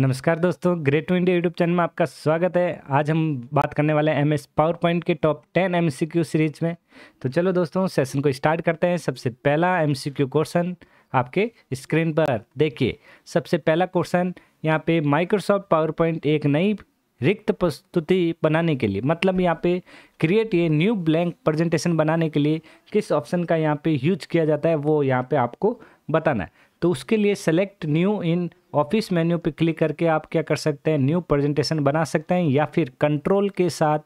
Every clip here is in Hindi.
नमस्कार दोस्तों great to India YouTube channel में आपका स्वागत है आज हम बात करने वाले हैं एम एस पावर पॉइंट के top ten M C Q series में तो चलो दोस्तों सेशन को स्टार्ट करते हैं सबसे पहला एम सी क्यू क्वेश्चन आपके स्क्रीन पर देखिए सबसे पहला क्वेश्चन यहाँ पे माइक्रोसॉफ्ट पावर पॉइंट एक नई रिक्त प्रस्तुति बनाने के लिए मतलब यहाँ पे क्रिएट ये न्यू ब्लैंक प्रेजेंटेशन बनाने के लिए किस ऑप्शन का यहाँ पे यूज किया जाता है वो यहाँ पे आपको बताना है तो उसके लिए select new in office menu पर क्लिक करके आप क्या कर सकते हैं न्यू प्रेजेंटेशन बना सकते हैं या फिर कंट्रोल के साथ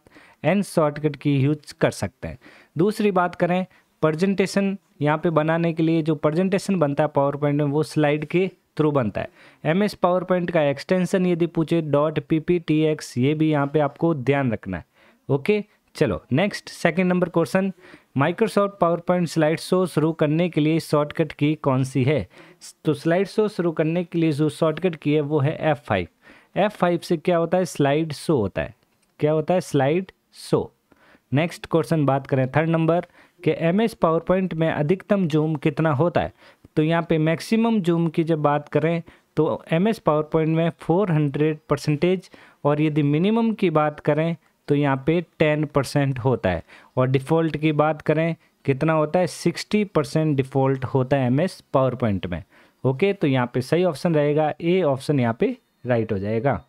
एन शॉर्टकट की यूज कर सकते हैं दूसरी बात करें प्रजेंटेशन यहाँ पे बनाने के लिए जो प्रजेंटेशन बनता है पावर पॉइंट में वो स्लाइड के थ्रू बनता है एम एस पावर पॉइंट का एक्सटेंशन यदि पूछे dot P P T X ये भी यहाँ पे आपको ध्यान रखना है ओके चलो next second number question Microsoft PowerPoint slide show शुरू करने के लिए शॉर्टकट की कौन सी है तो स्लाइड शो शुरू करने के लिए जो शॉर्टकट की है वो है एफ़ फाइव एफ़ फाइव से क्या होता है स्लाइड शो होता है क्या होता है स्लाइड शो नेक्स्ट क्वेश्चन बात करें थर्ड नंबर कि एम एस पावर पॉइंट में अधिकतम जूम कितना होता है तो यहाँ पे मैक्सिमम जूम की जब बात करें तो एम एस पावर पॉइंट में 400 परसेंटेज और यदि मिनिमम की बात करें तो यहाँ पे टेन परसेंट होता है और डिफ़ॉल्ट की बात करें कितना होता है सिक्सटी परसेंट डिफ़ॉल्ट होता है एमएस पावर पॉइंट में ओके तो यहाँ पे सही ऑप्शन रहेगा ए ऑप्शन यहाँ पे राइट हो जाएगा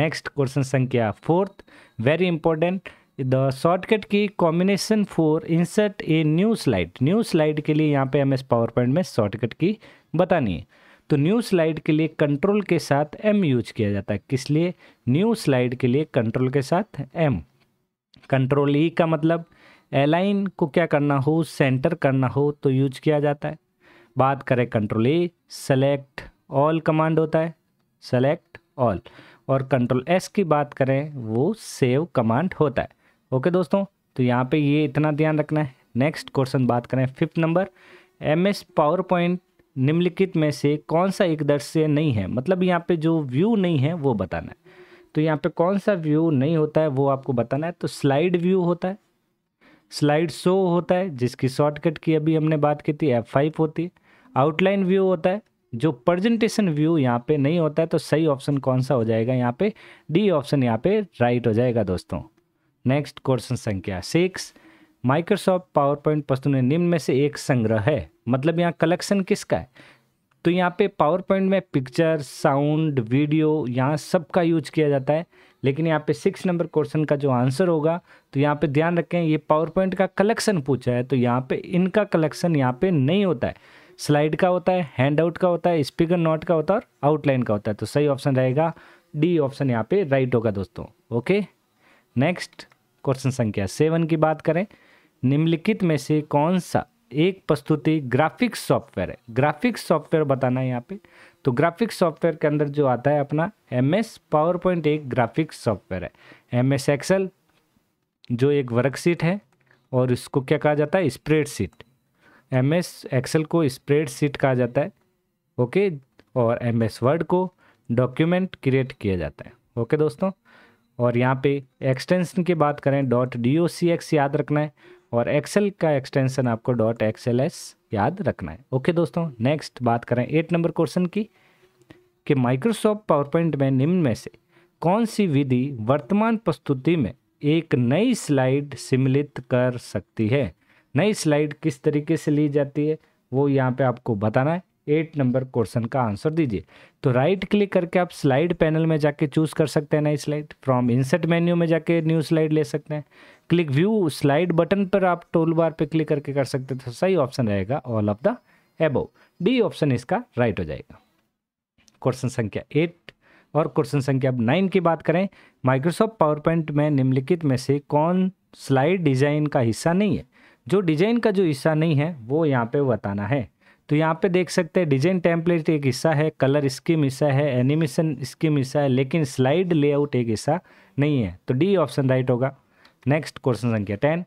नेक्स्ट क्वेश्चन संख्या fourth very important the shortcut की combination for insert a new slide new slide के लिए यहाँ पे एम एस पावर पॉइंट में शॉर्टकट की बतानी है तो न्यू स्लाइड के लिए कंट्रोल के साथ एम यूज किया जाता है किस लिए न्यू स्लाइड के लिए कंट्रोल के साथ एम कंट्रोल ई का मतलब एलाइन को क्या करना हो सेंटर करना हो तो यूज किया जाता है बात करें control A select all command होता है सेलेक्ट ऑल और कंट्रोल एस की बात करें वो सेव कमांड होता है ओके दोस्तों तो यहाँ पे ये इतना ध्यान रखना है नेक्स्ट क्वेश्चन बात करें fifth number M S PowerPoint निम्नलिखित में से कौन सा एक दृश्य नहीं है मतलब यहाँ पे जो व्यू नहीं है वो बताना है तो यहाँ पे कौन सा व्यू नहीं होता है वो आपको बताना है तो स्लाइड व्यू होता है स्लाइड शो होता है जिसकी शॉर्टकट की अभी हमने बात की थी एफ फाइव होती है आउटलाइन व्यू होता है जो प्रजेंटेशन व्यू यहाँ पे नहीं होता है तो सही ऑप्शन कौन सा हो जाएगा यहाँ पे डी ऑप्शन यहाँ पे राइट हो जाएगा दोस्तों नेक्स्ट क्वेश्चन संख्या सिक्स माइक्रोसॉफ्ट पावर पॉइंट वस्तु निम्न में से एक संग्रह है मतलब यहाँ कलेक्शन किसका है तो यहाँ पे पावर पॉइंट में पिक्चर साउंड वीडियो यहाँ सब का यूज किया जाता है लेकिन यहाँ पे सिक्स नंबर क्वेश्चन का जो आंसर होगा तो यहाँ पे ध्यान रखें ये पावर पॉइंट का कलेक्शन पूछा है तो यहाँ पे इनका कलेक्शन यहाँ पे नहीं होता है स्लाइड का होता है हैंड आउट का होता है स्पीकर नोट का होता है और आउटलाइन का होता है तो सही ऑप्शन रहेगा डी ऑप्शन यहाँ पे राइट होगा दोस्तों ओके नेक्स्ट क्वेश्चन संख्या सेवन की बात करें निम्नलिखित में से कौन सा एक प्रस्तुति ग्राफिक्स सॉफ्टवेयर है ग्राफिक्स सॉफ्टवेयर बताना है यहाँ पे तो ग्राफिक्स सॉफ्टवेयर के अंदर जो आता है अपना एम एस पावर पॉइंट एक ग्राफिक्स सॉफ्टवेयर है एम एस एक्सल जो एक वर्कशीट है और इसको क्या कहा जाता है spreadsheet M S Excel को स्प्रेड सीट कहा जाता है ओके और एम एस वर्ड को डॉक्यूमेंट क्रिएट किया जाता है ओके दोस्तों और यहाँ पे एक्सटेंशन की बात करें dot D O C X याद रखना है और एक्सेल का एक्सटेंशन आपको डॉट एक्सेल याद रखना है ओके दोस्तों नेक्स्ट बात करें एट नंबर क्वेश्चन की कि माइक्रोसॉफ्ट पावर पॉइंट में निम्न में से कौन सी विधि वर्तमान प्रस्तुति में एक नई स्लाइड सम्मिलित कर सकती है नई स्लाइड किस तरीके से ली जाती है वो यहाँ पे आपको बताना है एट नंबर क्वेश्चन का आंसर दीजिए तो राइट क्लिक करके आप स्लाइड पैनल में जाके चूज़ कर सकते हैं नई स्लाइड फ्रॉम इंसर्ट मेन्यू में जाके न्यू स्लाइड ले सकते हैं क्लिक व्यू स्लाइड बटन पर आप टोल बार पर क्लिक करके कर सकते हैं तो सही ऑप्शन रहेगा all of the above D option इसका राइट हो जाएगा क्वेश्चन संख्या एट और क्वेश्चन संख्या अब नाइन की बात करें माइक्रोसॉफ्ट पावर पॉइंट में निम्नलिखित में से कौन स्लाइड डिज़ाइन का हिस्सा नहीं है जो डिज़ाइन का जो हिस्सा नहीं है वो यहाँ पे बताना है तो यहाँ पे देख सकते हैं डिजाइन टेम्पलेट एक हिस्सा है कलर स्कीम हिस्सा है एनिमेशन स्कीम हिस्सा है लेकिन स्लाइड लेआउट एक हिस्सा नहीं है तो डी ऑप्शन राइट होगा नेक्स्ट क्वेश्चन संख्या टेन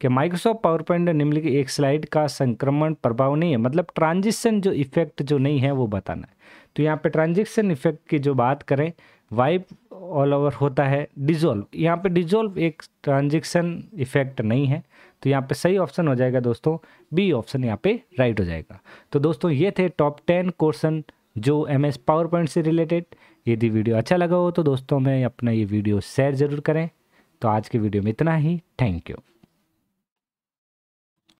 कि माइक्रोसॉफ्ट पावर पॉइंट निम्नलिखित एक स्लाइड का संक्रमण प्रभाव नहीं है मतलब ट्रांजिशन जो इफेक्ट जो नहीं है वो बताना है तो यहाँ पे ट्रांजिशन इफेक्ट की जो बात करें वाइप ऑल ओवर होता है डिजोल्व यहाँ पे डिजोल्व एक ट्रांजेक्शन इफेक्ट नहीं है तो यहाँ पे सही ऑप्शन हो जाएगा दोस्तों बी ऑप्शन यहाँ पे राइट हो जाएगा तो दोस्तों ये थे टॉप टेन क्वेश्चन जो एम एस पावर पॉइंट से रिलेटेड यदि वीडियो अच्छा लगा हो तो दोस्तों में अपना ये वीडियो शेयर ज़रूर करें तो आज के वीडियो में इतना ही थैंक यू